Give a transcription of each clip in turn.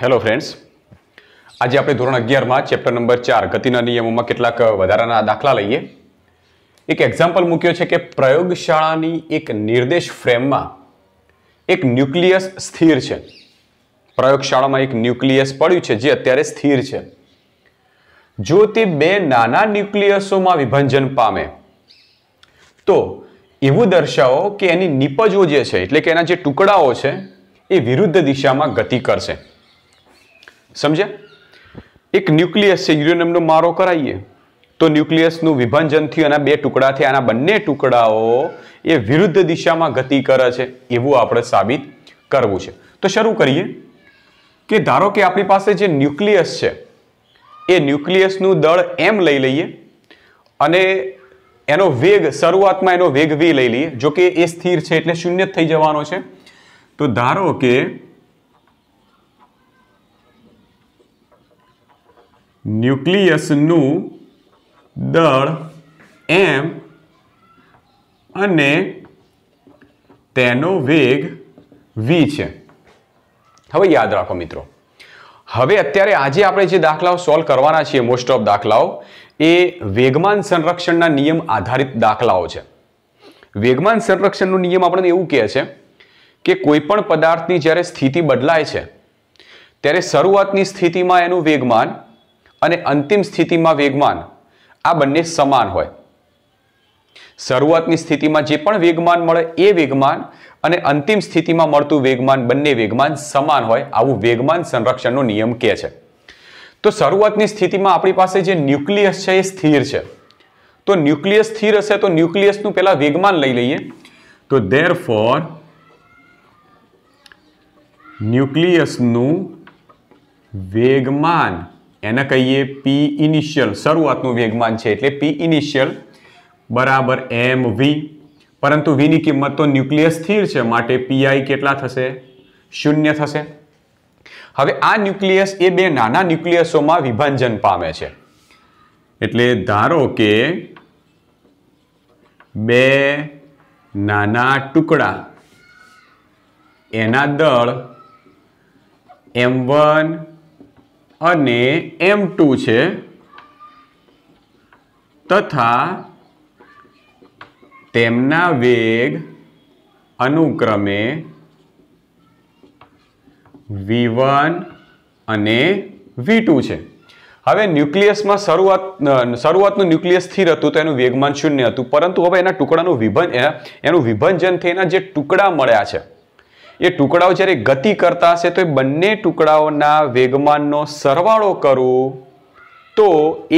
hello friends આજે આપણે ધોરણ અગિયારમાં ચેપ્ટર નંબર ચાર ગતિના નિયમોમાં કેટલાક વધારાના દાખલા લઈએ એક એક્ઝામ્પલ મૂક્યો છે કે પ્રયોગશાળાની એક નિર્દેશ ફ્રેમમાં એક ન્યુક્લિયસ સ્થિર છે પ્રયોગશાળામાં એક ન્યુક્લિયસ પડ્યું છે જે અત્યારે સ્થિર છે જો તે બે નાના ન્યુક્લિયસોમાં વિભાજન પામે તો એવું દર્શાવો કે એની નિપજો જે છે એટલે કે એના જે ટુકડાઓ છે એ વિરુદ્ધ દિશામાં ગતિ કરશે સમજ્યા એક ન્યુક્લિયસ છે યુરેનિયમનો મારો કરાવીએ તો ન્યુક્લિયસનું વિભાજન થયું એના બે ટુકડાથી આના બંને ટુકડાઓ એ વિરુદ્ધ દિશામાં ગતિ કરે છે એવું આપણે સાબિત કરવું છે તો શરૂ કરીએ કે ધારો કે આપણી પાસે જે ન્યુક્લિયસ છે એ ન્યુક્લિયસનું દળ એમ લઈ લઈએ અને એનો વેગ શરૂઆતમાં એનો વેગ વી લઈ લઈએ જો કે એ સ્થિર છે એટલે શૂન્ય થઈ જવાનો છે તો ધારો કે ન્યુક્લિયસનું દળ એમ અને તેનો વેગ વી છે હવે યાદ રાખો મિત્રો હવે અત્યારે આજે આપણે જે દાખલાઓ સોલ્વ કરવાના છીએ મોસ્ટ ઓફ દાખલાઓ એ વેગમાન સંરક્ષણના નિયમ આધારિત દાખલાઓ છે વેગમાન સંરક્ષણનો નિયમ આપણને એવું કહે છે કે કોઈપણ પદાર્થની જ્યારે સ્થિતિ બદલાય છે ત્યારે શરૂઆતની સ્થિતિમાં એનું વેગમાન અને અંતિમ સ્થિતિમાં વેગમાન આ બંને સમાન હોય શરૂઆતની સ્થિતિમાં જે પણ વેગમાન મળે એ વેગમાન અને અંતિમ સ્થિતિમાં મળતું વેગમાન બંને વેગમાન સમાન હોય આવું વેગમાન સંરક્ષણનો નિયમ કહે છે તો શરૂઆતની સ્થિતિમાં આપણી પાસે જે ન્યુક્લિયસ છે એ સ્થિર છે તો ન્યુક્લિયસ સ્થિર હશે તો ન્યુક્લિયસનું પહેલાં વેગમાન લઈ લઈએ તો ધેર ફોર ન્યુક્લિયસનું વેગમાન એને કહીએ પી ઇનિશિયલ શરૂઆતનું વેગમાન છે એટલે પી ઇનિશિયલ બરાબર એમ વી પરંતુ વીની કિંમત તો ન્યુક્લિયસ સ્થિર છે માટે પીઆઈ કેટલા થશે શૂન્ય થશે હવે આ ન્યુક્લિયસ એ બે નાના ન્યુક્લિયસોમાં વિભાજન પામે છે એટલે ધારો કે બે નાના ટુકડા એના દળ એમ વન અને એમ ટુ છે તથા તેમના વેગ અનુક્રમે વી અને વી છે હવે ન્યુક્લિયસમાં શરૂઆત શરૂઆતનું ન્યુક્લિયસ સ્થિર હતું તો એનું વેગમાન શૂન્ય હતું પરંતુ હવે એના ટુકડાનું વિભન એનું વિભંજન થઈ જે ટુકડા મળ્યા છે એ ટુકડાઓ જ્યારે ગતિ કરતા હશે તો એ બંને ટુકડાઓના વેગમાનનો સરવાળો કરું તો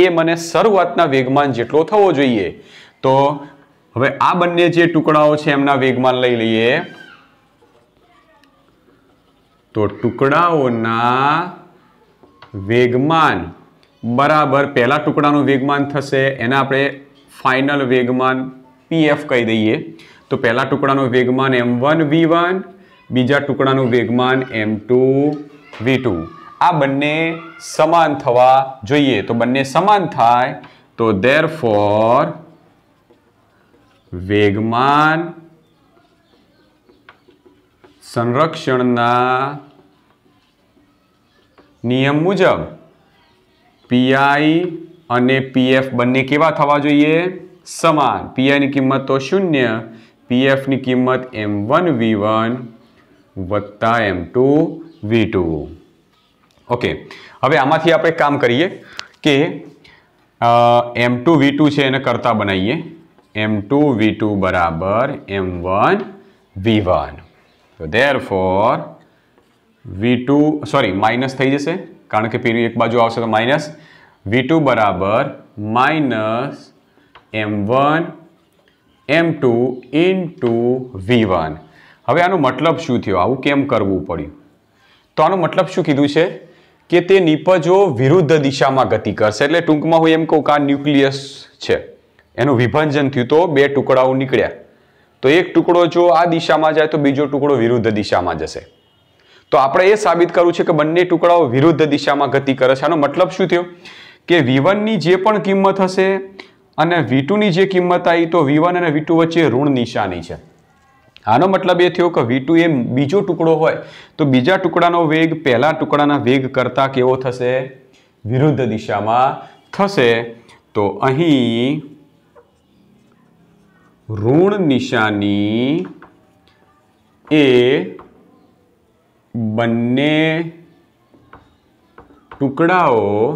એ મને શરૂઆતના વેગમાન જેટલો થવો જોઈએ તો હવે આ બંને જે ટુકડાઓ છે એમના વેગમાન લઈ લઈએ તો ટુકડાઓના વેગમાન બરાબર પહેલા ટુકડાનું વેગમાન થશે એને આપણે ફાઇનલ વેગમાન પીએફ કહી દઈએ તો પહેલા ટુકડાનું વેગમાન એમ વન વી વન બીજા ટુકડાનું વેગમાન એમ ટુ વી ટુ આ બંને સમાન થવા જોઈએ તો બંને સમાન થાય તો દેર ફોર વેગમાન સંરક્ષણના નિયમ મુજબ પીઆઈ અને પીએફ બંને કેવા થવા જોઈએ સમાન પીઆઈની કિંમત તો શૂન્ય પીએફની કિંમત એમ વન વી વન વત્તા m two v two okay હવે આમાંથી આપણે કામ કરીએ કે એમ ટુ વી ટુ છે એને કરતાં બનાવીએ એમ ટુ વી ટુ બરાબર એમ વન વી વન તો therefore v two sorry minus થઈ જશે કારણ કે પીનું એક બાજુ આવશે તો માઇનસ વી ટુ બરાબર minus m one m two into v one હવે આનો મતલબ શું થયો આવું કેમ કરવું પડ્યું તો આનો મતલબ શું કીધું છે કે તે નિપજો વિરુદ્ધ દિશામાં ગતિ કરશે એટલે ટૂંકમાં હું એમ કહું કે આ ન્યુક્લિયસ છે એનું વિભાજન થયું તો બે ટુકડાઓ નીકળ્યા તો એક ટુકડો જો આ દિશામાં જાય તો બીજો ટુકડો વિરુદ્ધ દિશામાં જશે તો આપણે એ સાબિત કરવું છે કે બંને ટુકડાઓ વિરુદ્ધ દિશામાં ગતિ કરે છે આનો મતલબ શું થયો કે વી જે પણ કિંમત હશે અને વી જે કિંમત આવી તો વી અને વી વચ્ચે ઋણ નિશાની છે આનો મતલબ એ થયો કે વી એ બીજો ટુકડો હોય તો બીજા ટુકડાનો વેગ પહેલા ટુકડાના વેગ કરતા કેવો થશે વિરુદ્ધ દિશામાં થશે તો અહીં ઋણ નિશાની એ બંને ટુકડાઓ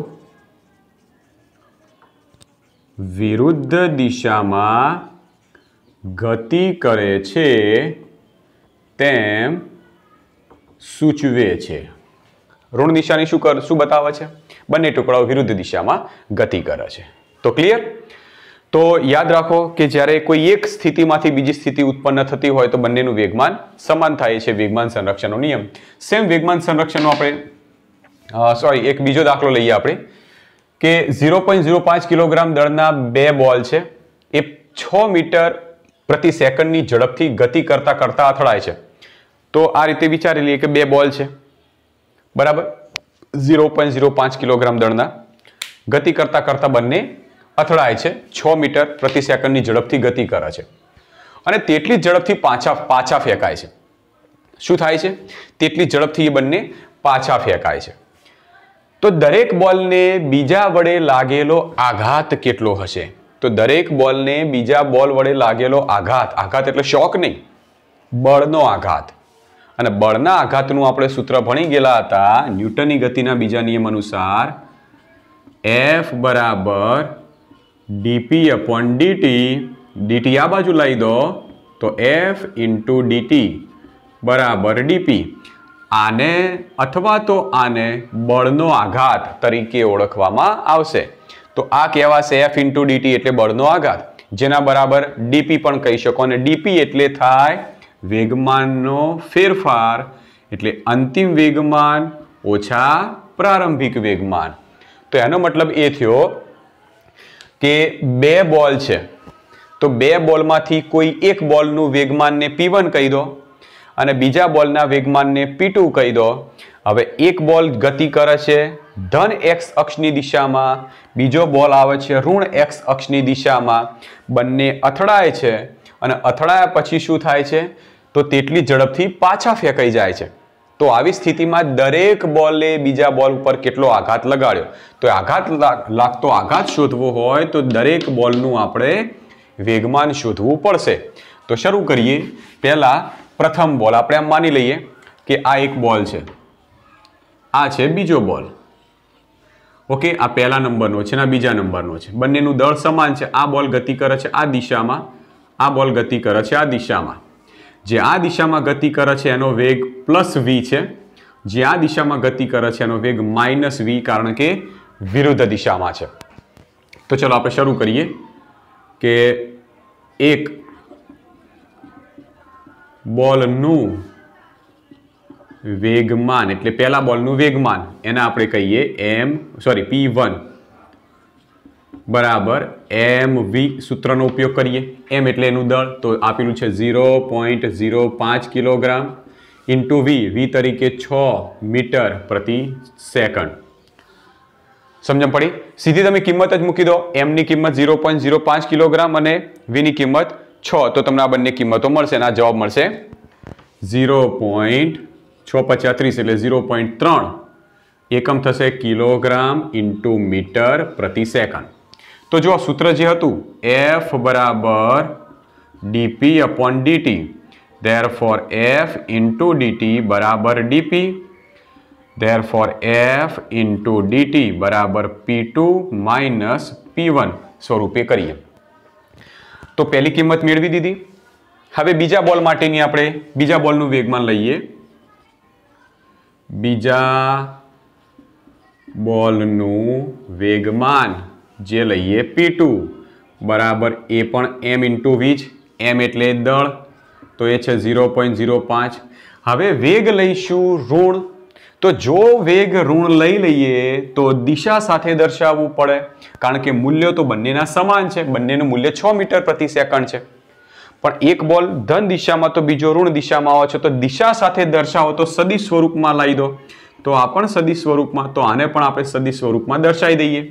વિરુદ્ધ દિશામાં ગતિ કરે છે તેમ સૂચવે છે ઋણ દિશાની શું કર શું બતાવે છે બંને ટુકડાઓ વિરુદ્ધ દિશામાં ગતિ કરે છે તો ક્લિયર તો યાદ રાખો કે જ્યારે કોઈ એક સ્થિતિમાંથી બીજી સ્થિતિ ઉત્પન્ન થતી હોય તો બંનેનું વેગમાન સમાન થાય છે વેગમાન સંરક્ષણનો નિયમ સેમ વેગમાન સંરક્ષણનો આપણે સોરી એક બીજો દાખલો લઈએ આપણે કે ઝીરો પોઈન્ટ ઝીરો પાંચ કિલોગ્રામ દળના બે બોલ છે એ છ મીટર પ્રતિ સેકન્ડની ઝડપથી ગતિ કરતા કરતા અથડાય છે તો આ રીતે વિચારી લઈએ કે બે બોલ છે બરાબર ઝીરો પોઈન્ટ ઝીરો પાંચ કિલોગ્રામ દળના ગતિ કરતા કરતા બંને અથડાય છે છ મીટર પ્રતિ સેકન્ડની ઝડપથી ગતિ કરે છે અને તેટલી ઝડપથી પાછા પાછા ફેંકાય છે શું થાય છે તેટલી ઝડપથી એ બંને પાછા ફેંકાય છે તો દરેક બોલને બીજા વડે લાગેલો આઘાત કેટલો હશે તો દરેક બોલને બીજા બોલ વડે લાગેલો આઘાત આઘાત એટલે શોક નહીં બળનો આઘાત અને બળના આઘાતનું આપણે સૂત્ર ભણી ગયેલા હતા ન્યૂટનની ગતિના બીજા નિયમ અનુસાર એફ બરાબર ડીપી અપોન ડીટી ડીટી આ બાજુ લઈ દો તો એફ ઇન્ટુ ડીટી બરાબર ડીપી આને અથવા તો આને બળનો આઘાત તરીકે ઓળખવામાં આવશે તો આ કહેવાશે એફ ઇન્ટુ ડીટી એટલે બળનો આઘાત જેના બરાબર ડીપી પણ કહી શકો અને ડીપી એટલે થાય વેગમાનનો ફેરફાર એટલે અંતિમ વેગમાન ઓછા પ્રારંભિક વેગમાન તો એનો મતલબ એ થયો કે બે બોલ છે તો બે બોલમાંથી કોઈ એક બોલનું વેગમાનને પી કહી દો અને બીજા બોલના વેગમાનને પી કહી દો હવે એક બોલ ગતિ કરે છે ધન એક્સ અક્ષની દિશામાં બીજો બોલ આવે છે ઋણ એક્સ અક્ષની દિશામાં બંને અથડાય છે અને અથડાયા પછી શું થાય છે તો તેટલી ઝડપથી પાછા ફેંકાઈ જાય છે તો આવી સ્થિતિમાં દરેક બોલે બીજા બોલ ઉપર કેટલો આઘાત લગાડ્યો તો આઘાત લાગતો આઘાત શોધવો હોય તો દરેક બોલનું આપણે વેગમાન શોધવું પડશે તો શરૂ કરીએ પહેલાં પ્રથમ બોલ આપણે આમ માની લઈએ કે આ એક બોલ છે આ છે બીજો બોલ ઓકે આ પહેલા નંબરનો છે અને આ બીજા નંબરનો છે બંનેનું દળ સમાન છે આ બોલ ગતિ કરે છે આ દિશામાં આ બોલ ગતિ કરે છે આ દિશામાં જે આ દિશામાં ગતિ કરે છે એનો વેગ પ્લસ વી છે જે આ દિશામાં ગતિ કરે છે એનો વેગ માઇનસ વી કારણ કે વિરુદ્ધ દિશામાં છે તો ચલો આપણે શરૂ કરીએ કે એક બોલનું વેગમાન એટલે પહેલા બોલનું વેગમાન એને આપણે કહીએ એમ સોરી પી વન બરાબર એમ વી સૂત્રનો ઉપયોગ કરીએ એમ એટલે એનું દળ તો આપેલું છે ઝીરો પોઈન્ટ ઝીરો પાંચ કિલોગ્રામ ઇન્ટુ વી વી તરીકે છ મીટર પ્રતિ સેકન્ડ સમજણ પડી સીધી તમે કિંમત જ મૂકી દો એમની કિંમત ઝીરો પોઈન્ટ ઝીરો પાંચ કિલોગ્રામ અને વીની કિંમત છ તો તમને આ બંને કિંમતો મળશે અને આ જવાબ મળશે ઝીરો પોઈન્ટ છ પચાસ એટલે ઝીરો પોઈન્ટ ત્રણ એકમ થશે કિલોગ્રામ ઇન્ટુ મીટર પ્રતિ સેકન્ડ તો જો સૂત્ર જે હતું એફ બરાબર dp upon dt therefore F into dt બરાબર dp therefore F into dt બરાબર p two minus p one સ્વરૂપે કરીએ તો પહેલી કિંમત મેળવી દીધી હવે બીજા બોલ માટેની આપણે બીજા બોલનું વેગમાં લઈએ બીજા બોલનું વેગમાન જે લઈએ પી ટુ બરાબર એ પણ એમ ઇન્ટુ વીજ એમ એટલે દળ તો એ છે ઝીરો પોઈન્ટ ઝીરો પાંચ હવે વેગ લઈશું ઋણ તો જો વેગ ઋણ લઈ લઈએ તો દિશા સાથે દર્શાવવું પડે કારણ કે મૂલ્યો તો બંનેના સમાન છે બંનેનું મૂલ્ય છ મીટર પ્રતિ સેકન્ડ છે પણ એક બોલ ધન દિશામાં તો બીજો ઋણ દિશામાં આવે છે તો દિશા સાથે દર્શાવો તો સદી સ્વરૂપમાં લાવી દો તો આ પણ સદી સ્વરૂપમાં તો આને પણ આપણે સદી સ્વરૂપમાં દર્શાવી દઈએ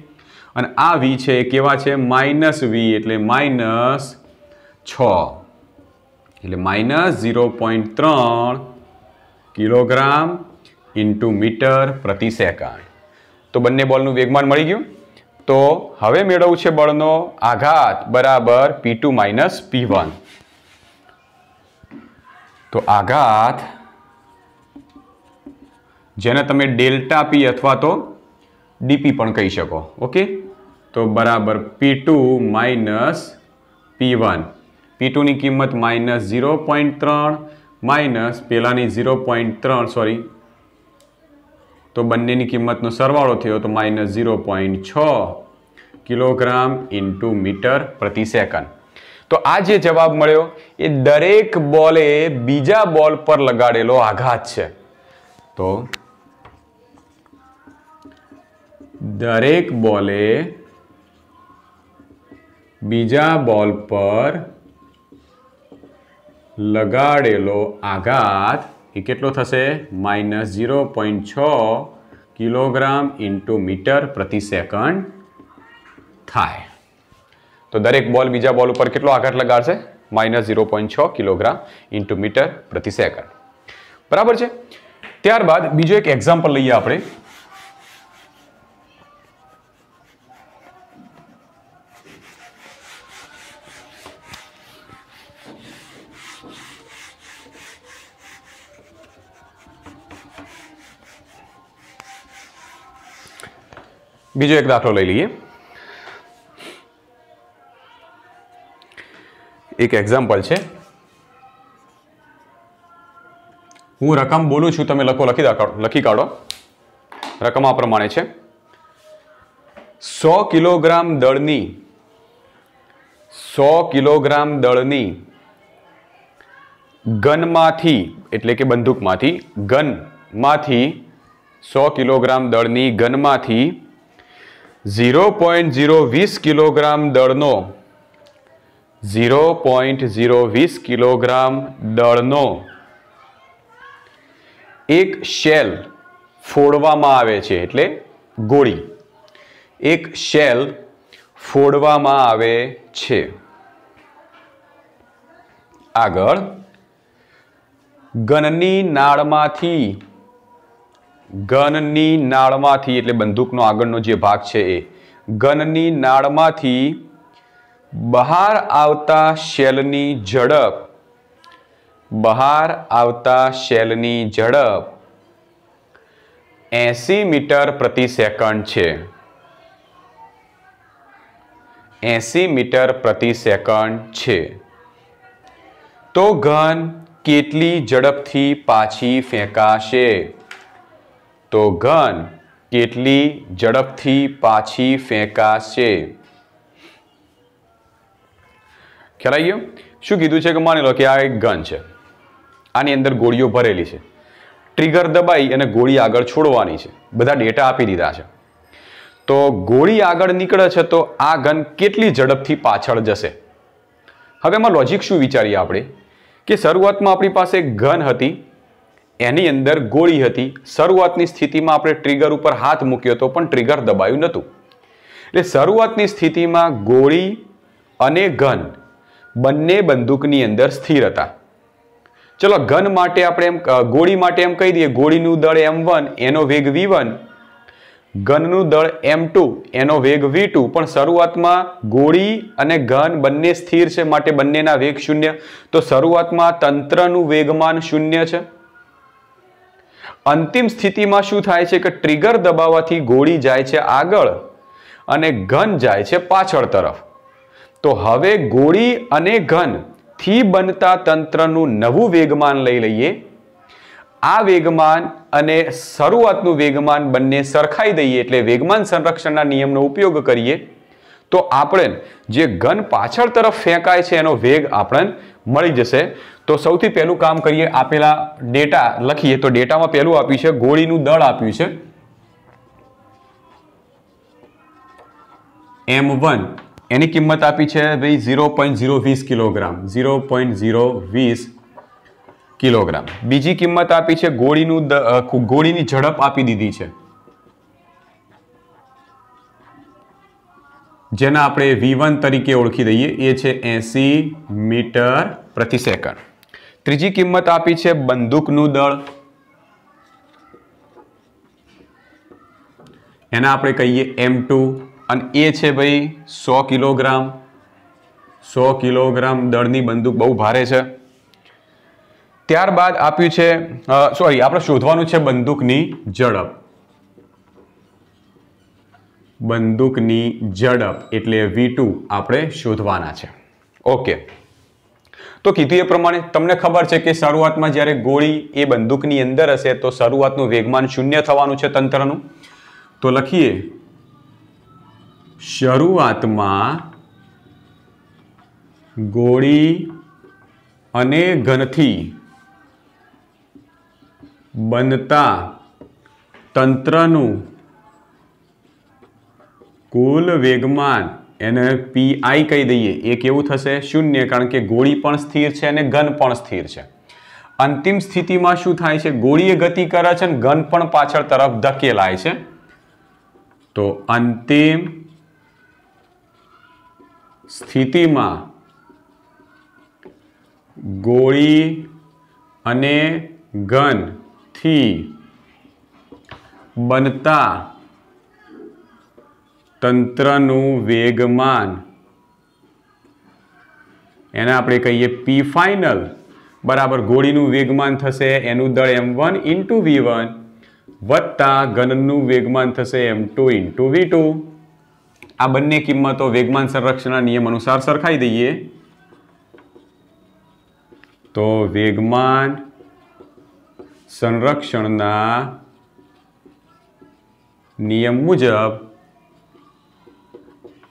અને આ વી છે કેવા છે માઇનસ વી એટલે માઇનસ છ એટલે માઇનસ ઝીરો પોઈન્ટ ત્રણ કિલોગ્રામ ઇન્ટુ મીટર પ્રતિ સેકન્ડ તો બંને બોલનું વેગમાન મળી ગયું તો હવે મેળવવું છે બળનો આઘાત બરાબર p two minus p one તો આઘાત જેને તમે ડેલ્ટા પી અથવા તો ડીપી પણ કહી શકો ઓકે તો બરાબર p two minus p one p ટુની કિંમત માઇનસ ઝીરો પોઈન્ટ ત્રણ માઇનસ પહેલાંની ઝીરો પોઈન્ટ ત્રણ સોરી તો બંનેની કિંમતનો સરવાળો થયો તો માઇનસ ઝીરો પોઈન્ટ છ કિલોગ્રામ ઇન્ટુ મીટર પ્રતિ સેકન્ડ તો આ જે જવાબ મળ્યો એ દરેક બોલે બીજા બોલ પર લગાડેલો આઘાત છે તો દરેક બોલે બીજા બોલ પર લગાડેલો આઘાત એ કેટલો થશે માઇનસ ઝીરો પોઈન્ટ છ કિલોગ્રામ ઇન્ટુ મીટર પ્રતિ સેકન્ડ થાય તો દરેક બોલ બીજા બોલ ઉપર કેટલો આઘાત લગાડશે માઇનસ ઝીરો પોઈન્ટ છ કિલોગ્રામ ઇન્ટુ મીટર પ્રતિ સેકન્ડ બરાબર છે ત્યારબાદ બીજો એક એક્ઝામ્પલ લઈએ આપણે બીજો એક દાખલો લઈ લઈએ એક એક્ઝામ્પલ છે હું રકમ બોલું છું તમે લખો લખી લખી કાઢો રકમ આ પ્રમાણે છે સો કિલોગ્રામ દળની સો કિલોગ્રામ દળની ગનમાંથી એટલે કે બંદૂકમાંથી ગનમાંથી સો કિલોગ્રામ દળની ગનમાંથી ઝીરો પોઈન્ટ ઝીરો વીસ કિલોગ્રામ દળનો ઝીરો પોઈન્ટ ઝીરો વીસ કિલોગ્રામ દળનો એક શેલ ફોડવામાં આવે છે એટલે ગોળી એક શેલ ફોડવામાં આવે છે આગળ ગનની નાળમાંથી ગનની નાળમાંથી એટલે બંદૂકનો આગળનો જે ભાગ છે એ ગનની નાળમાંથી બહાર આવતા શેલની ઝડપ બહાર આવતા શેલની ઝડપ એસી મીટર પ્રતિ સેકન્ડ છે એસી મીટર પ્રતિ સેકન્ડ છે તો ઘન કેટલી ઝડપથી પાછી ફેંકાશે તો ઘન કેટલી ઝડપથી પાછી ફેંકાશે ખ્યાલ આવી ગયો શું કીધું છે કે માની લો કે આ એક ઘન છે આની અંદર ગોળીઓ ભરેલી છે ટ્રિગર દબાઈ અને ગોળી આગળ છોડવાની છે બધા ડેટા આપી દીધા છે તો ગોળી આગળ નીકળે છે તો આ ઘન કેટલી ઝડપથી પાછળ જશે હવે એમાં લોજિક શું વિચારીએ આપણે કે શરૂઆતમાં આપણી પાસે એક ઘન હતી એની અંદર ગોળી હતી શરૂઆતની સ્થિતિમાં આપણે ટ્રિગર ઉપર હાથ મૂક્યો હતો પણ ટ્રિગર દબાયું નહોતું એટલે શરૂઆતની સ્થિતિમાં ગોળી અને ઘન બંને બંદૂકની અંદર સ્થિર હતા ચલો ઘન માટે આપણે એમ ગોળી માટે એમ કહી દઈએ ગોળીનું દળ એમ વન એનો વેગ વી વન ઘનનું દળ એમ ટુ એનો વેગ વી ટુ પણ શરૂઆતમાં ગોળી અને ઘન બંને સ્થિર છે માટે બંનેના વેગ શૂન્ય તો શરૂઆતમાં તંત્રનું વેગમાન શૂન્ય છે અંતિમ સ્થિતિમાં શું થાય છે કે ટ્રિગર દબાવવાથી ગોળી જાય છે આગળ અને ઘન જાય છે પાછળ તરફ તો હવે ગોળી અને ઘનથી બનતા તંત્રનું નવું વેગમાન લઈ લઈએ આ વેગમાન અને શરૂઆતનું વેગમાન બંને સરખાઈ દઈએ એટલે વેગમાન સંરક્ષણના નિયમનો ઉપયોગ કરીએ તો આપણે જે ઘન પાછળ તરફ ફેંકાય છે એનો વેગ આપણે મળી જશે તો સૌથી પહેલું કામ કરીએ આપેલા ડેટા લખીએ તો ડેટામાં પહેલું આપ્યું છે ગોળીનું દળ આપ્યું છે એમ વન એની કિંમત આપી છે ભાઈ ઝીરો પોઈન્ટ ઝીરો વીસ કિલોગ્રામ ઝીરો પોઈન્ટ ઝીરો વીસ કિલોગ્રામ બીજી કિંમત આપી છે ગોળીનું ગોળીની ઝડપ આપી દીધી છે જેના આપણે વી તરીકે ઓળખી દઈએ એ છે એંસી મીટર પ્રતિ સેકન્ડ ત્રીજી કિંમત આપી છે બંદૂકનું દળ એના આપણે કહીએ એમ ટુ અને એ છે ભાઈ સો કિલોગ્રામ સો કિલોગ્રામ દળની બંદૂક બહુ ભારે છે ત્યારબાદ આપ્યું છે સોરી આપણે શોધવાનું છે બંદૂકની ઝડપ બંદૂકની ઝડપ એટલે વી આપણે શોધવાના છે ઓકે તો કીધું એ પ્રમાણે તમને ખબર છે કે શરૂઆતમાં જ્યારે ગોળી એ બંદૂકની અંદર હશે તો શરૂઆતનું વેગમાન શૂન્ય થવાનું છે તંત્રનું તો લખીએ શરૂઆતમાં ગોળી અને ઘનથી બનતા તંત્રનું કુલ વેગમાન એને પીઆઈ કહી દઈએ એ કેવું થશે શૂન્ય કારણ કે ગોળી પણ સ્થિર છે અને ઘન પણ સ્થિર છે અંતિમ સ્થિતિમાં શું થાય છે ગોળીએ ગતિ કરે છે અને ઘન પણ પાછળ તરફ ધકેલાય છે તો અંતિમ સ્થિતિમાં ગોળી અને ઘનથી બનતા તંત્રનું વેગમાન એને આપણે કહીએ પી ફાઇનલ બરાબર ગોળીનું વેગમાન થશે એનું દળ m one into v one વત્તા ઘનનું વેગમાન થશે m two into v two આ બંને કિંમતો વેગમાન સંરક્ષણના નિયમ અનુસાર સરખાઈ દઈએ તો વેગમાન સંરક્ષણના નિયમ મુજબ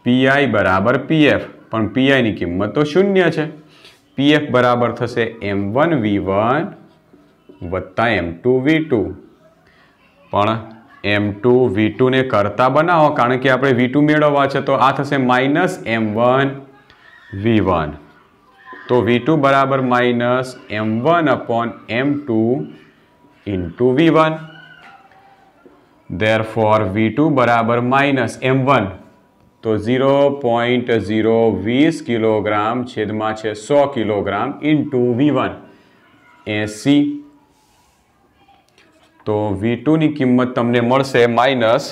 પીઆઈ બરાબર પીએફ પણ પીઆઈની કિંમત તો શૂન્ય છે પીએફ બરાબર થશે એમ વન વી વન વત્તા એમ ટુ વી ટુ પણ એમ ટુ વી ટુને કરતા બનાવો કારણ કે આપણે વી ટુ મેળવવા છે તો આ થશે minus m one v one તો વી ટુ બરાબર minus m one upon m two into v one for v two બરાબર માઇનસ એમ વન તો ઝીરો પોઈન્ટ ઝીરો વીસ કિલોગ્રામ છેદમાં છે સો કિલોગ્રામ ઇન્ટુ વી વન એંસી તો વી ટુની કિંમત તમને મળશે માઇનસ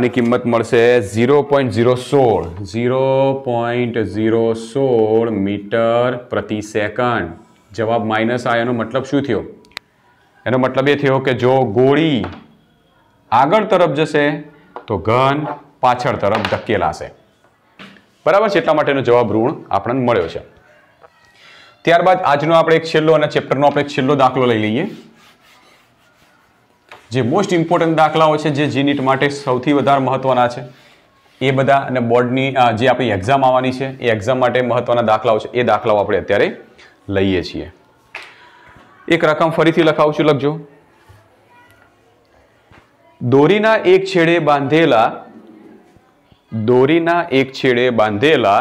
આની કિંમત મળશે ઝીરો પોઈન્ટ ઝીરો સોળ ઝીરો પોઈન્ટ ઝીરો સોળ મીટર પ્રતિ સેકન્ડ જવાબ માઇનસ આ એનો મતલબ શું થયો એનો મતલબ એ થયો કે જો ગોળી આગળ તરફ જશે તો ઘન પાછળ તરફ ધકેલાશે બરાબર છે એટલા માટેનો જવાબ ઋણ આપણને મળ્યો છે ત્યારબાદ આજનો આપણે એક છેલ્લો અને ચેપ્ટરનો આપણે એક છેલ્લો દાખલો લઈ લઈએ જે મોસ્ટ ઇમ્પોર્ટન્ટ દાખલાઓ છે જે જીનીટ e માટે સૌથી વધારે મહત્ત્વના છે એ બધા અને બોર્ડની જે આપણી એક્ઝામ આવવાની છે એ એક્ઝામ માટે મહત્વના દાખલાઓ છે એ દાખલાઓ આપણે અત્યારે લઈએ છીએ એક રકમ ફરીથી લખાવું છું લખજો દોરીના એક છેડે બાંધેલા દોરીના એક છેડે બાંધેલા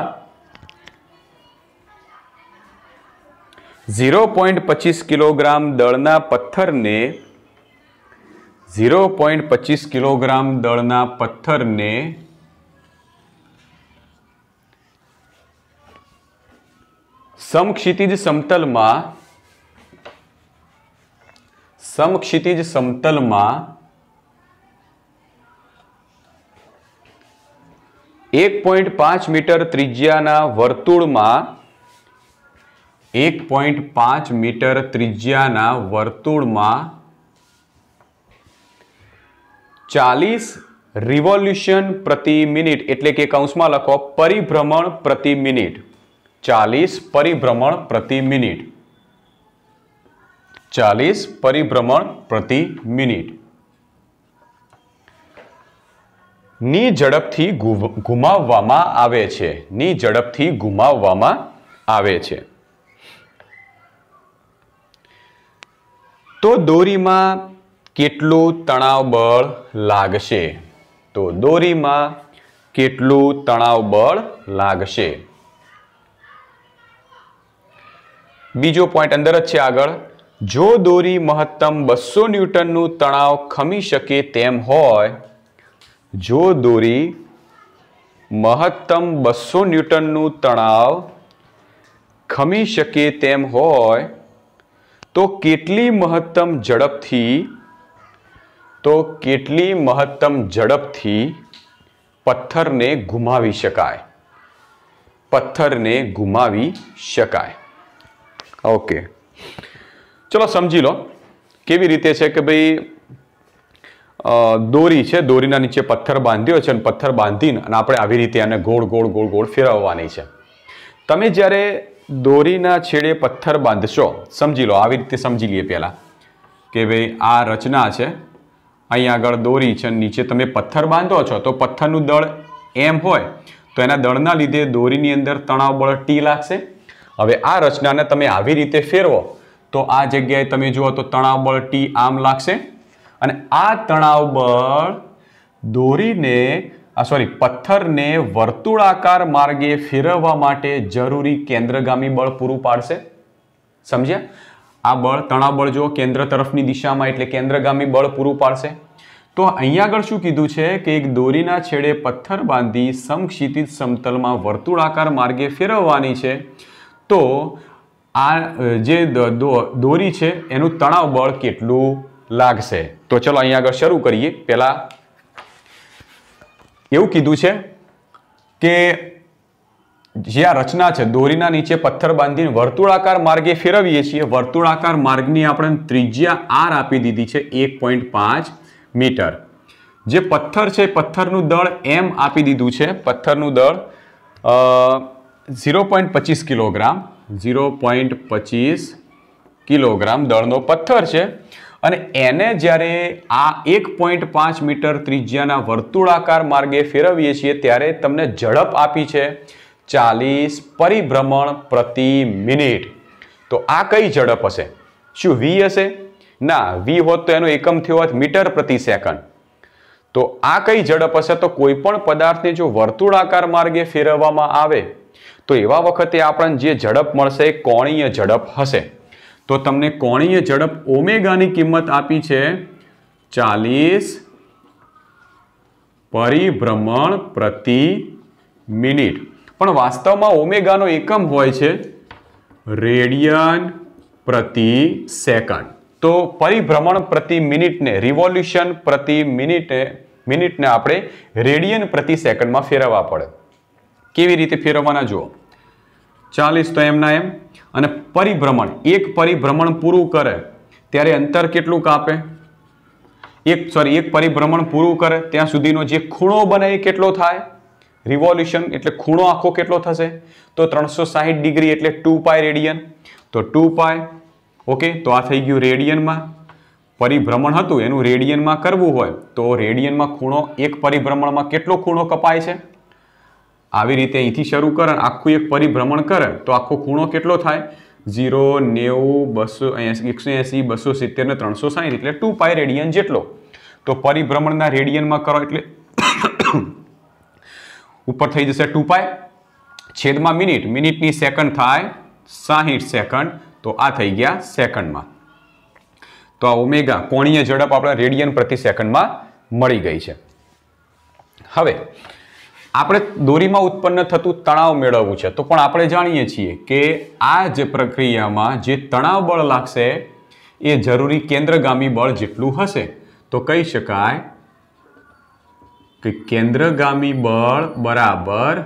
ઝીરો પોઈન્ટ પચીસ કિલોગ્રામ દળના પથ્થરને ઝીરો પોઈન્ટ પચીસ કિલોગ્રામ દળના પથ્થરને સમક્ષિતિજ સમતલમાં સમક્ષિતિજ સમતલમાં એક પોઈન્ટ પાંચ મીટર ત્રિજ્યાના વર્તુળમાં એક પોઈન્ટ પાંચ મીટર ત્રિજ્યાના વર્તુળમાં ચાલીસ રિવોલ્યુશન પ્રતિ મિનિટ એટલે કે કૌંસમાં લખો પરિભ્રમણ પ્રતિ મિનિટ ચાલીસ પરિભ્રમણ પ્રતિ મિનિટ ચાલીસ પરિભ્રમણ પ્રતિ મિનિટ ની ઝડપથી ગુમાવવામાં આવે છે ની ઝડપથી ગુમાવવામાં આવે છે તો દોરીમાં કેટલું તણાવ બળ લાગશે તો દોરીમાં કેટલું તણાવ બળ લાગશે બીજો પોઈન્ટ અંદર જ છે આગળ જો દોરી મહત્તમ બસો ન્યૂટનનું તણાવ ખમી શકે તેમ હોય જો દોરી મહત્તમ બસો ન્યૂટનનું તણાવ ખમી શકે તેમ હોય તો કેટલી મહત્તમ ઝડપથી તો કેટલી મહત્તમ ઝડપથી પથ્થરને ઘુમાવી શકાય પથ્થરને ગુમાવી શકાય ઓકે ચલો સમજી લો કેવી રીતે છે કે ભાઈ દોરી છે દોરીના નીચે પથ્થર બાંધ્યો છે અને પથ્થર બાંધીને અને આપણે આવી રીતે આને ગોળ ગોળ ગોળ ગોળ ફેરવવાની છે તમે જ્યારે દોરીના છેડે પથ્થર બાંધશો સમજી લો આવી રીતે સમજી લઈએ પહેલાં કે ભાઈ આ રચના છે અહીં આગળ દોરી છે નીચે તમે પથ્થર બાંધો છો તો પથ્થરનું દળ એમ હોય તો એના દળના લીધે દોરીની અંદર તણાવ બળ ટી લાગશે હવે આ રચનાને તમે આવી રીતે ફેરવો તો આ જગ્યાએ તમે જુઓ તો તણાવ બળ ટી આમ લાગશે અને આ તણાવ બળ દોરીને આ સોરી પથ્થરને વર્તુળાકાર માર્ગે ફેરવવા માટે જરૂરી કેન્દ્રગામી બળ પૂરું પાડશે સમજ્યા આ બળ તણાવ બળ જો કેન્દ્ર તરફની દિશામાં એટલે કેન્દ્રગામી બળ પૂરું પાડશે તો અહીંયા આગળ શું કીધું છે કે એક દોરીના છેડે પથ્થર બાંધી સમક્ષિતિજ સમતલમાં વર્તુળાકાર માર્ગે ફેરવવાની છે તો આ જે દોરી છે એનું તણાવ બળ કેટલું લાગશે તો ચલો અહીંયા આગળ શરૂ કરીએ પહેલાં એવું કીધું છે કે જે આ રચના છે દોરીના નીચે પથ્થર બાંધીને વર્તુળાકાર માર્ગે ફેરવીએ છીએ વર્તુળાકાર માર્ગની આપણે ત્રિજ્યા આર આપી દીધી છે એક પોઈન્ટ પાંચ મીટર જે પથ્થર છે પથ્થરનું દળ એમ આપી દીધું છે પથ્થરનું દળ ઝીરો પોઈન્ટ પચીસ કિલોગ્રામ ઝીરો પોઈન્ટ પચીસ કિલોગ્રામ દળનો પથ્થર છે અને એને જ્યારે આ એક પોઈન્ટ પાંચ મીટર ત્રિજ્યાના વર્તુળાકાર માર્ગે ફેરવીએ છીએ ત્યારે તમને ઝડપ આપી છે ચાલીસ પરિભ્રમણ પ્રતિ મિનિટ તો આ કઈ ઝડપ હશે શું વી હશે ના વી હોત તો એનો એકમ થયો હોત મીટર પ્રતિ સેકન્ડ તો આ કઈ ઝડપ હશે તો કોઈ પણ પદાર્થને જો વર્તુળાકાર માર્ગે ફેરવવામાં આવે તો એવા વખતે આપણને જે ઝડપ મળશે કોણીય ઝડપ હશે તો તમને કોણીય ઝડપ ઓમેગાની કિંમત આપી છે ચાલીસ પરિભ્રમણ પ્રતિ મિનિટ પણ વાસ્તવમાં ઓમેગાનો એકમ હોય છે રેડિયન પ્રતિ સેકન્ડ તો પરિભ્રમણ પ્રતિ મિનિટને રિવોલ્યુશન પ્રતિ મિનિટે મિનિટને આપણે રેડિયન પ્રતિ સેકન્ડમાં ફેરવવા પડે કેવી રીતે ફેરવવાના જુઓ ચાલીસ તો એમના એમ અને પરિભ્રમણ એક પરિભ્રમણ પૂરું કરે ત્યારે અંતર કેટલું કાપે એક સોરી એક પરિભ્રમણ પૂરું કરે ત્યાં સુધીનો જે ખૂણો બને એ કેટલો થાય રિવોલ્યુશન એટલે ખૂણો આખો કેટલો થશે તો ત્રણસો સાહીઠ ડિગ્રી એટલે ટુ પાય રેડિયન તો ટુ પાય ઓકે તો આ થઈ ગયું રેડિયનમાં પરિભ્રમણ હતું એનું રેડિયનમાં કરવું હોય તો રેડિયનમાં ખૂણો એક પરિભ્રમણમાં કેટલો ખૂણો કપાય છે આવી રીતે અહીંથી શરૂ કરે આખું એક પરિભ્રમણ કરે તો આખો ખૂણો કેટલો થાય ઝીરો નેવું બસો એકસો એંસી બસો સિત્તેર ને ત્રણસો સાહીઠ એટલે ટુ પાય રેડિયન જેટલો તો પરિભ્રમણના રેડિયનમાં કરો એટલે ઉપર થઈ જશે ટુ પાય છેદમાં મિનિટ મિનિટની સેકન્ડ થાય સાહીઠ સેકન્ડ તો આ થઈ ગયા સેકન્ડમાં તો આ ઓમેગા કોણીય ઝડપ આપણા રેડિયન પ્રતિ સેકન્ડમાં મળી ગઈ છે હવે આપણે દોરીમાં ઉત્પન્ન થતું તણાવ મેળવવું છે તો પણ આપણે જાણીએ છીએ કે આ જે પ્રક્રિયામાં જે તણાવ બળ લાગશે એ જરૂરી કેન્દ્રગામી બળ જેટલું હશે તો કહી શકાય કે કેન્દ્રગામી બળ બરાબર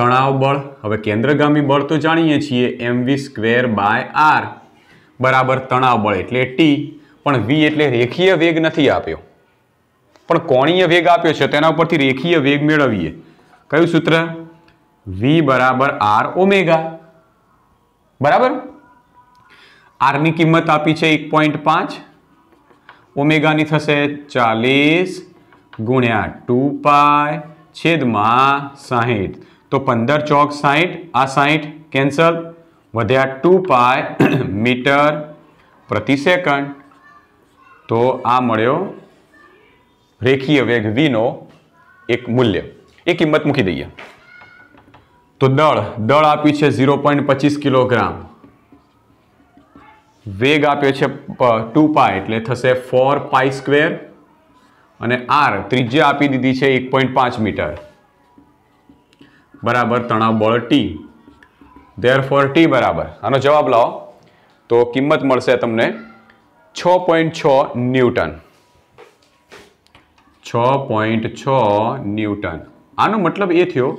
તણાવ બળ હવે કેન્દ્રગામી બળ તો જાણીએ છીએ m v square by r બરાબર તણાવ બળ એટલે ટી પણ વી એટલે રેખીય વેગ નથી આપ્યો પણ કોણીય વેગ આપ્યો છે તેના ઉપરથી રેખીય વેગ મેળવીએ કયું સૂત્ર વી બરાબર આર ઓમેગા બરાબર આરની કિંમત આપી છે એક પોઈન્ટ પાંચ ઓમેગાની થશે ચાલીસ ગુણ્યા ટુ પાય છેદમાં સાહીઠ તો પંદર ચોક સાહીઠ આ સાહીઠ કેન્સલ વધ્યા ટુ પાય મીટર પ્રતિ સેકન્ડ તો આ મળ્યો રેખીય વેગ વીનો એક મૂલ્ય એ કિંમત મૂકી દઈએ તો દળ દળ આપી છે ઝીરો પોઈન્ટ પચીસ કિલોગ્રામ વેગ આપ્યો છે ટુ પાય એટલે થશે ફોર પાય સ્ક્વેર અને આર ત્રિજ્યા આપી દીધી છે એક પોઈન્ટ પાંચ મીટર બરાબર તણાવ બળ ટી ધેર ફોર ટી બરાબર આનો જવાબ લાવો તો કિંમત મળશે તમને છ પોઈન્ટ છ ન્યૂટન છ પોઈન્ટ છ ન્યૂટન આનો મતલબ એ થયો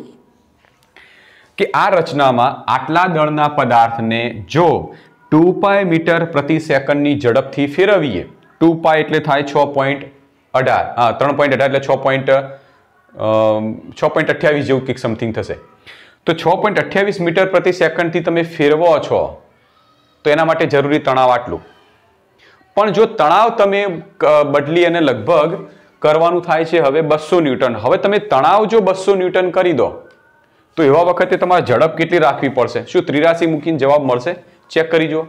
કે આ રચનામાં આટલા દળના પદાર્થને જો ટુ પાય મીટર પ્રતિ સેકન્ડની ઝડપથી ફેરવીએ ટુ પાય એટલે થાય છ પોઈન્ટ અઢાર હા ત્રણ પોઈન્ટ અઢાર એટલે છ પોઈન્ટ છ પોઈન્ટ અઠ્યાવીસ જેવું કંઈક સમથિંગ થશે તો છ પોઈન્ટ અઠ્યાવીસ મીટર પ્રતિ સેકન્ડથી તમે ફેરવો છો તો એના માટે જરૂરી તણાવ આટલું પણ જો તણાવ તમે બદલી અને લગભગ કરવાનું થાય છે હવે બસો ન્યૂટન હવે તમે તણાવ જો બસો ન્યૂટન કરી દો તો એવા વખતે તમારે ઝડપ કેટલી રાખવી પડશે શું ત્રિરાશી મૂકીને જવાબ મળશે ચેક કરી જુઓ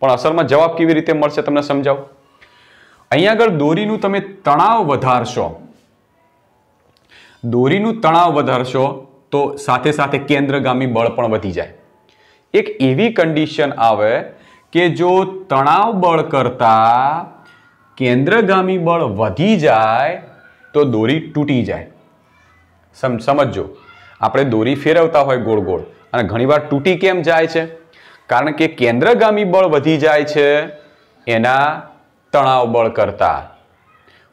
પણ અસલમાં જવાબ કેવી રીતે મળશે તમને સમજાવું અહીંયા આગળ દોરીનું તમે તણાવ વધારશો દોરીનું તણાવ વધારશો તો સાથે સાથે કેન્દ્રગામી બળ પણ વધી જાય એક એવી કન્ડિશન આવે કે જો તણાવ બળ કરતાં કેન્દ્રગામી બળ વધી જાય તો દોરી તૂટી જાય સમ સમજો આપણે દોરી ફેરવતા હોય ગોળ ગોળ અને ઘણીવાર તૂટી કેમ જાય છે કારણ કે કેન્દ્રગામી બળ વધી જાય છે એના તણાવ બળ કરતાં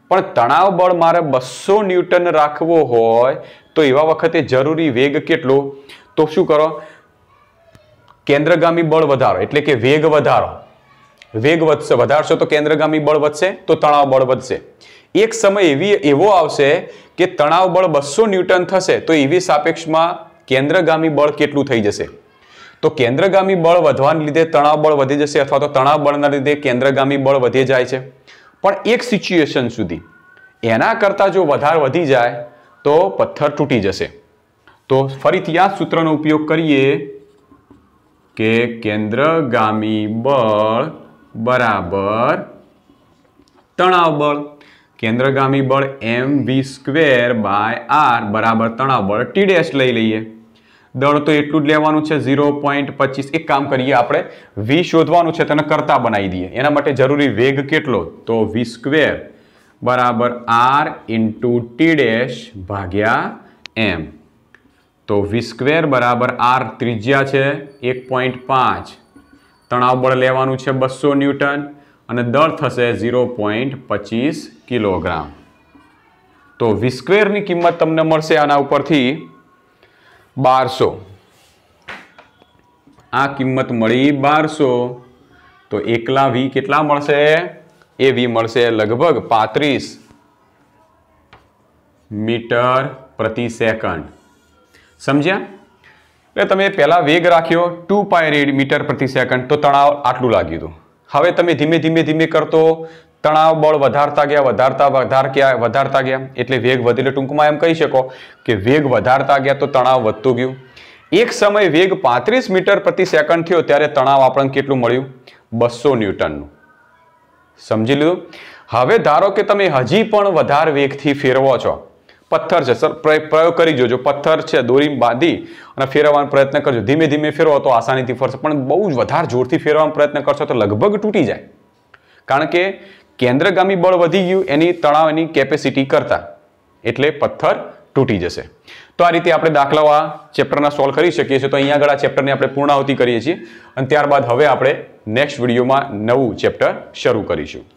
પણ તણાવ બળ મારે બસો ન્યૂટન રાખવો હોય તો એવા વખતે જરૂરી વેગ કેટલો તો શું કરો કેન્દ્રગામી બળ વધારો એટલે કે વેગ વધારો વેગ વધશે વધારશો તો કેન્દ્રગામી બળ વધશે તો તણાવ બળ વધશે એક સમય એવી એવો આવશે કે તણાવ બળ બસો ન્યૂટન થશે તો એવી સાપેક્ષમાં કેન્દ્રગામી બળ કેટલું થઈ જશે તો કેન્દ્રગામી બળ વધવાને લીધે તણાવ બળ વધી જશે અથવા તો તણાવ બળના લીધે કેન્દ્રગામી બળ વધી જાય છે પણ એક સિચ્યુએશન સુધી એના કરતાં જો વધાર વધી જાય તો પથ્થર તૂટી જશે તો ફરીથી આ સૂત્રનો ઉપયોગ કરીએ કે કેન્દ્રગામી બળ બરાબર તણાવ બળ કેન્દ્રગામી બળ m v square by r બરાબર તણાવ બળ ટી ડેશ લઈ લઈએ દળ તો એટલું જ લેવાનું છે ઝીરો પોઈન્ટ પચીસ એક કામ કરીએ આપણે વી શોધવાનું છે તેને કરતા બનાવી દઈએ એના માટે જરૂરી વેગ કેટલો તો વી સ્ક્વેર બરાબર આર ઇન્ટુ ટી ડેશ ભાગ્યા એમ તો વી સ્ક્વેર બરાબર આર ત્રિજ્યા છે એક પોઈન્ટ પાંચ તણાવ બળ લેવાનું છે બસો ન્યૂટન અને દર થશે ઝીરો પોઈન્ટ પચીસ કિલોગ્રામ તો વિસ્ક્વેરની કિંમત તમને મળશે આના ઉપરથી બારસો આ કિંમત મળી બારસો તો એકલા વી કેટલા મળશે એ વી મળશે લગભગ પાંત્રીસ મીટર પ્રતિ સેકન્ડ સમજ્યા એટલે તમે પહેલા વેગ રાખ્યો ટુ પાય રેડ મીટર પ્રતિ સેકન્ડ તો તણાવ આટલું લાગ્યું હતું હવે તમે ધીમે ધીમે ધીમે કરતો તણાવ બળ વધારતા ગયા વધારતા વધાર ક્યાં વધારતા ગયા એટલે વેગ વધેલો ટૂંકમાં એમ કહી શકો કે વેગ વધારતા ગયા તો તણાવ વધતું ગયું એક સમય વેગ પાંત્રીસ મીટર પ્રતિ સેકન્ડ થયો ત્યારે તણાવ આપણને કેટલું મળ્યું બસો ન્યૂટનનું સમજી લીધું હવે ધારો કે તમે હજી પણ વધારે વેગથી ફેરવો છો પથ્થર છે સર પ્રયોગ કરી જોજો પથ્થર છે દોરી બાંધી અને ફેરવવાનો પ્રયત્ન કરજો ધીમે ધીમે ફેરવો તો આસાનીથી ફરશે પણ બહુ જ વધારે જોરથી ફેરવવાનો પ્રયત્ન કરશો તો લગભગ તૂટી જાય કારણ કે કેન્દ્રગામી બળ વધી ગયું એની તણાવ એની કેપેસિટી કરતાં એટલે પથ્થર તૂટી જશે તો આ રીતે આપણે દાખલાઓ આ ચેપ્ટરના સોલ્વ કરી શકીએ છીએ તો અહીંયા આગળ આ ચેપ્ટરને આપણે પૂર્ણાહુતિ કરીએ છીએ અને ત્યારબાદ હવે આપણે નેક્સ્ટ વિડીયોમાં નવું ચેપ્ટર શરૂ કરીશું